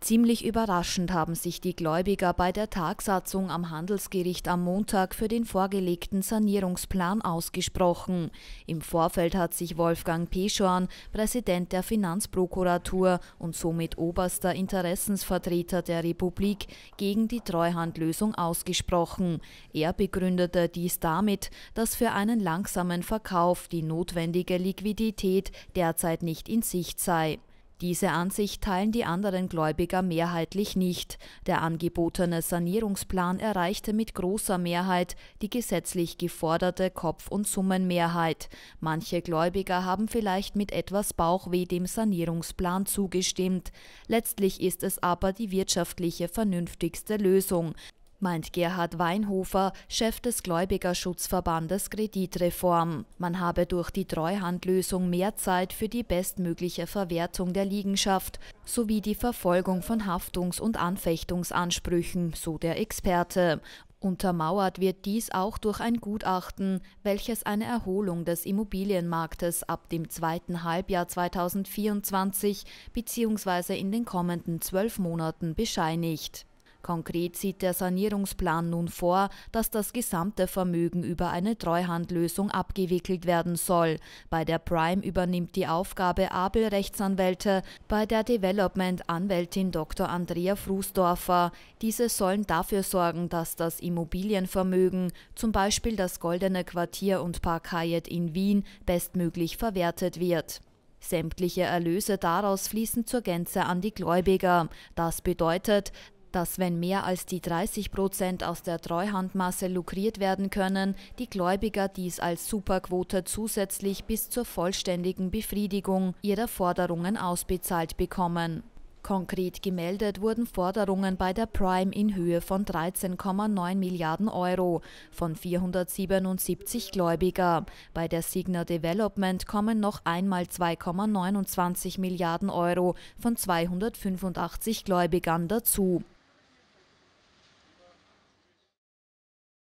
Ziemlich überraschend haben sich die Gläubiger bei der Tagsatzung am Handelsgericht am Montag für den vorgelegten Sanierungsplan ausgesprochen. Im Vorfeld hat sich Wolfgang Peschorn, Präsident der Finanzprokuratur und somit oberster Interessensvertreter der Republik, gegen die Treuhandlösung ausgesprochen. Er begründete dies damit, dass für einen langsamen Verkauf die notwendige Liquidität derzeit nicht in Sicht sei. Diese Ansicht teilen die anderen Gläubiger mehrheitlich nicht. Der angebotene Sanierungsplan erreichte mit großer Mehrheit die gesetzlich geforderte Kopf- und Summenmehrheit. Manche Gläubiger haben vielleicht mit etwas Bauchweh dem Sanierungsplan zugestimmt. Letztlich ist es aber die wirtschaftliche vernünftigste Lösung meint Gerhard Weinhofer, Chef des Gläubigerschutzverbandes Kreditreform. Man habe durch die Treuhandlösung mehr Zeit für die bestmögliche Verwertung der Liegenschaft sowie die Verfolgung von Haftungs- und Anfechtungsansprüchen, so der Experte. Untermauert wird dies auch durch ein Gutachten, welches eine Erholung des Immobilienmarktes ab dem zweiten Halbjahr 2024 bzw. in den kommenden zwölf Monaten bescheinigt. Konkret sieht der Sanierungsplan nun vor, dass das gesamte Vermögen über eine Treuhandlösung abgewickelt werden soll. Bei der Prime übernimmt die Aufgabe Abel Rechtsanwälte, bei der Development Anwältin Dr. Andrea Frußdorfer. Diese sollen dafür sorgen, dass das Immobilienvermögen, zum Beispiel das Goldene Quartier und Park Hyatt in Wien, bestmöglich verwertet wird. Sämtliche Erlöse daraus fließen zur Gänze an die Gläubiger. Das bedeutet, dass wenn mehr als die 30 Prozent aus der Treuhandmasse lukriert werden können, die Gläubiger dies als Superquote zusätzlich bis zur vollständigen Befriedigung ihrer Forderungen ausbezahlt bekommen. Konkret gemeldet wurden Forderungen bei der Prime in Höhe von 13,9 Milliarden Euro von 477 Gläubiger. Bei der Signa Development kommen noch einmal 2,29 Milliarden Euro von 285 Gläubigern dazu.